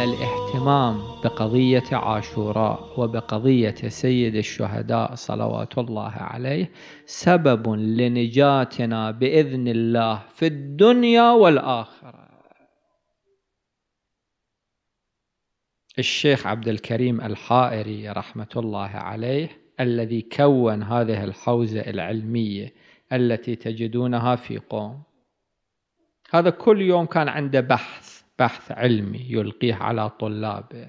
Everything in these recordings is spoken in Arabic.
الاهتمام بقضية عاشوراء وبقضية سيد الشهداء صلوات الله عليه سبب لنجاتنا بإذن الله في الدنيا والآخرة الشيخ عبد الكريم الحائري رحمة الله عليه الذي كون هذه الحوزة العلمية التي تجدونها في قوم هذا كل يوم كان عنده بحث بحث علمي يلقيه على طلابه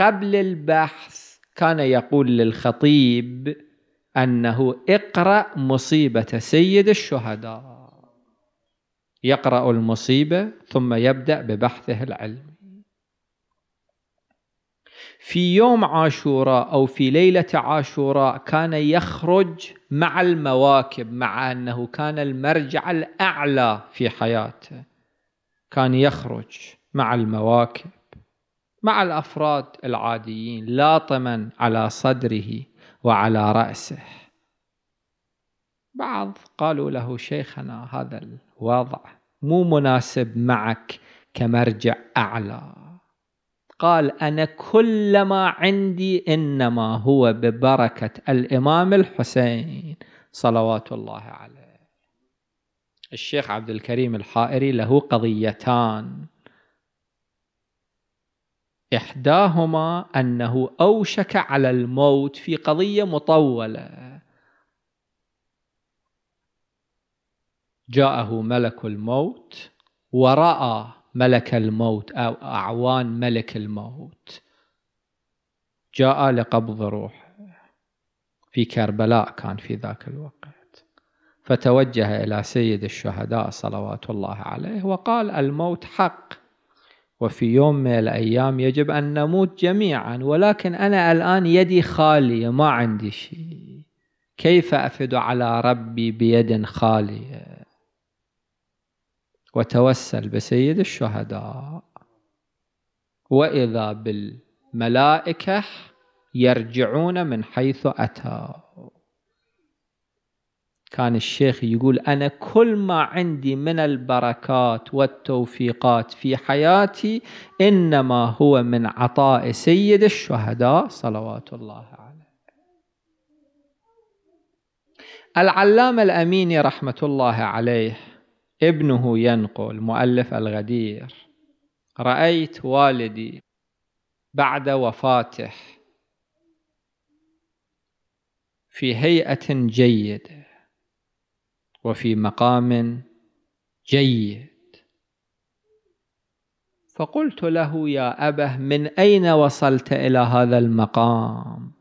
قبل البحث كان يقول للخطيب أنه اقرأ مصيبة سيد الشهداء يقرأ المصيبة ثم يبدأ ببحثه العلمي في يوم عاشوراء أو في ليلة عاشوراء كان يخرج مع المواكب مع أنه كان المرجع الأعلى في حياته كان يخرج مع المواكب مع الافراد العاديين لاطما على صدره وعلى راسه بعض قالوا له شيخنا هذا الوضع مو مناسب معك كمرجع اعلى قال انا كل ما عندي انما هو ببركه الامام الحسين صلوات الله عليه الشيخ عبد الكريم الحائري له قضيتان إحداهما أنه أوشك على الموت في قضية مطولة جاءه ملك الموت ورأى ملك الموت أو أعوان ملك الموت جاء لقبض روحه في كربلاء كان في ذاك الوقت فتوجه إلى سيد الشهداء صلوات الله عليه وقال الموت حق وفي يوم من الأيام يجب أن نموت جميعا ولكن أنا الآن يدي خالية ما عندي شيء كيف أفد على ربي بيد خالية وتوسل بسيد الشهداء وإذا بالملائكة يرجعون من حيث أتوا كان الشيخ يقول أنا كل ما عندي من البركات والتوفيقات في حياتي إنما هو من عطاء سيد الشهداء صلوات الله عليه العلامة الأميني رحمة الله عليه ابنه ينقل مؤلف الغدير رأيت والدي بعد وفاته في هيئة جيدة وفي مقام جيد فقلت له يا أبه من أين وصلت إلى هذا المقام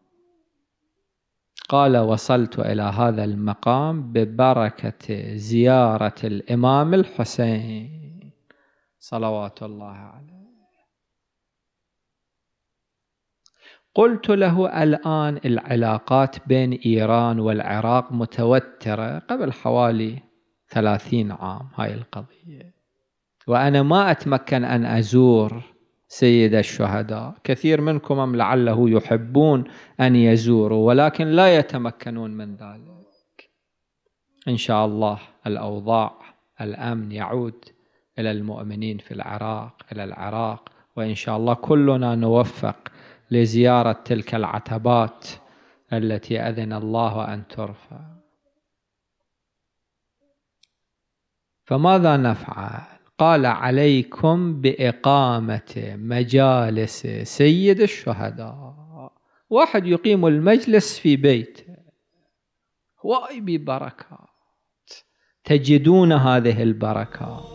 قال وصلت إلى هذا المقام ببركة زيارة الإمام الحسين صلوات الله عليه قلت له الآن العلاقات بين إيران والعراق متوترة قبل حوالي ثلاثين عام هاي القضية وأنا ما أتمكن أن أزور سيد الشهداء كثير منكم أم لعله يحبون أن يزوروا ولكن لا يتمكنون من ذلك إن شاء الله الأوضاع الأمن يعود إلى المؤمنين في العراق إلى العراق وإن شاء الله كلنا نوفق لزيارة تلك العتبات التي أذن الله أن ترفع فماذا نفعل قال عليكم بإقامة مجالس سيد الشهداء واحد يقيم المجلس في بيته واي ببركات تجدون هذه البركات